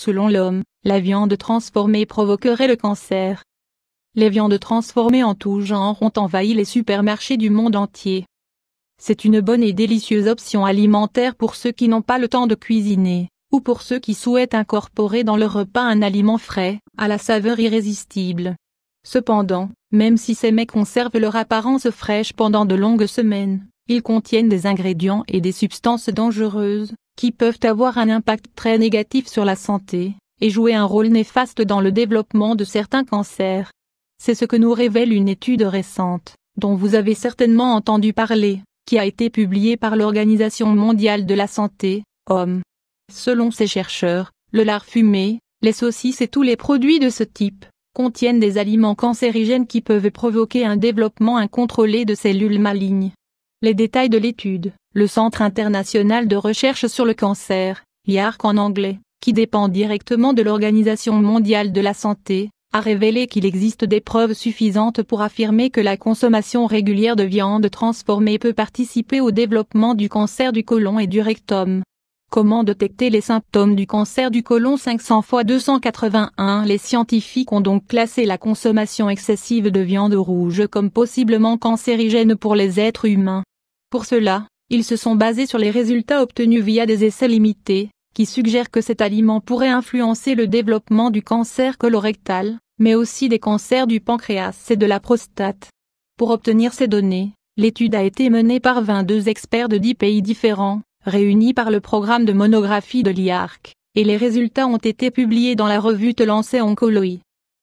Selon l'homme, la viande transformée provoquerait le cancer. Les viandes transformées en tout genre ont envahi les supermarchés du monde entier. C'est une bonne et délicieuse option alimentaire pour ceux qui n'ont pas le temps de cuisiner, ou pour ceux qui souhaitent incorporer dans leur repas un aliment frais, à la saveur irrésistible. Cependant, même si ces mets conservent leur apparence fraîche pendant de longues semaines, ils contiennent des ingrédients et des substances dangereuses, qui peuvent avoir un impact très négatif sur la santé, et jouer un rôle néfaste dans le développement de certains cancers. C'est ce que nous révèle une étude récente, dont vous avez certainement entendu parler, qui a été publiée par l'Organisation mondiale de la santé, Homme. Selon ces chercheurs, le lard fumé, les saucisses et tous les produits de ce type contiennent des aliments cancérigènes qui peuvent provoquer un développement incontrôlé de cellules malignes. Les détails de l'étude, le Centre international de recherche sur le cancer, IARC en anglais, qui dépend directement de l'Organisation mondiale de la santé, a révélé qu'il existe des preuves suffisantes pour affirmer que la consommation régulière de viande transformée peut participer au développement du cancer du côlon et du rectum. Comment détecter les symptômes du cancer du côlon 500 x 281 Les scientifiques ont donc classé la consommation excessive de viande rouge comme possiblement cancérigène pour les êtres humains. Pour cela, ils se sont basés sur les résultats obtenus via des essais limités, qui suggèrent que cet aliment pourrait influencer le développement du cancer colorectal, mais aussi des cancers du pancréas et de la prostate. Pour obtenir ces données, l'étude a été menée par 22 experts de 10 pays différents, réunis par le programme de monographie de l'IARC, et les résultats ont été publiés dans la revue Te Lancet Oncology.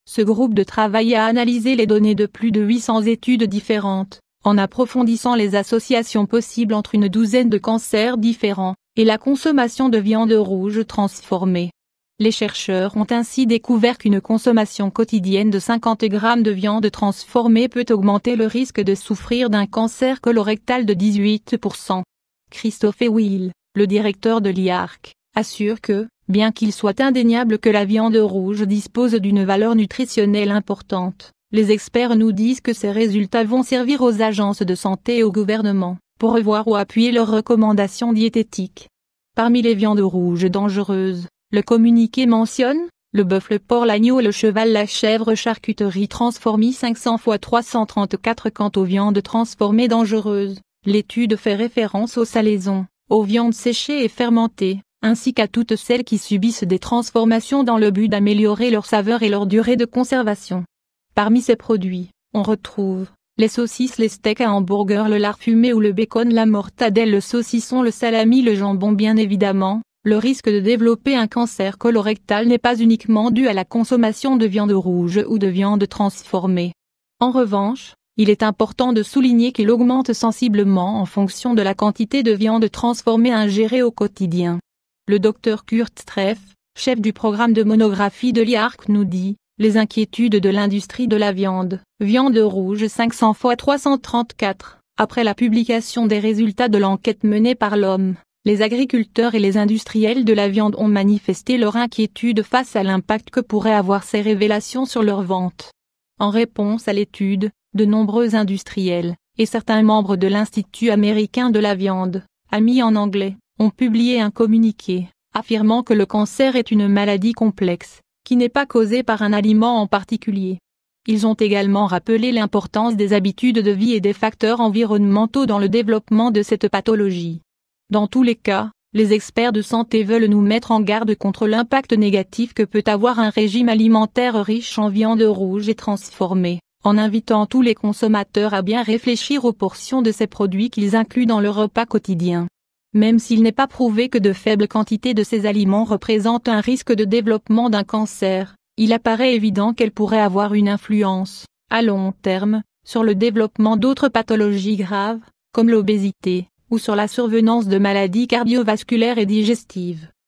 Ce groupe de travail a analysé les données de plus de 800 études différentes, en approfondissant les associations possibles entre une douzaine de cancers différents, et la consommation de viande rouge transformée. Les chercheurs ont ainsi découvert qu'une consommation quotidienne de 50 grammes de viande transformée peut augmenter le risque de souffrir d'un cancer colorectal de 18%. Christophe Will, le directeur de l'IARC, assure que, bien qu'il soit indéniable que la viande rouge dispose d'une valeur nutritionnelle importante, les experts nous disent que ces résultats vont servir aux agences de santé et au gouvernement pour revoir ou appuyer leurs recommandations diététiques. Parmi les viandes rouges dangereuses, le communiqué mentionne le bœuf, le porc, l'agneau, le cheval, la chèvre, charcuterie transformée 500 fois 334 quant aux viandes transformées dangereuses. L'étude fait référence aux salaisons, aux viandes séchées et fermentées, ainsi qu'à toutes celles qui subissent des transformations dans le but d'améliorer leur saveur et leur durée de conservation. Parmi ces produits, on retrouve les saucisses, les steaks à hamburger, le lard fumé ou le bacon, la mortadelle, le saucisson, le salami, le jambon bien évidemment. Le risque de développer un cancer colorectal n'est pas uniquement dû à la consommation de viande rouge ou de viande transformée. En revanche, il est important de souligner qu'il augmente sensiblement en fonction de la quantité de viande transformée ingérée au quotidien. Le docteur Kurt Streff, chef du programme de monographie de l'IARC nous dit, les inquiétudes de l'industrie de la viande. Viande rouge 500 x 334. Après la publication des résultats de l'enquête menée par l'homme, les agriculteurs et les industriels de la viande ont manifesté leur inquiétude face à l'impact que pourraient avoir ces révélations sur leur vente. En réponse à l'étude, de nombreux industriels, et certains membres de l'Institut américain de la viande, amis en anglais, ont publié un communiqué, affirmant que le cancer est une maladie complexe qui n'est pas causé par un aliment en particulier. Ils ont également rappelé l'importance des habitudes de vie et des facteurs environnementaux dans le développement de cette pathologie. Dans tous les cas, les experts de santé veulent nous mettre en garde contre l'impact négatif que peut avoir un régime alimentaire riche en viande rouge et transformée, en invitant tous les consommateurs à bien réfléchir aux portions de ces produits qu'ils incluent dans leur repas quotidien même s'il n'est pas prouvé que de faibles quantités de ces aliments représentent un risque de développement d'un cancer, il apparaît évident qu'elles pourraient avoir une influence, à long terme, sur le développement d'autres pathologies graves, comme l'obésité, ou sur la survenance de maladies cardiovasculaires et digestives.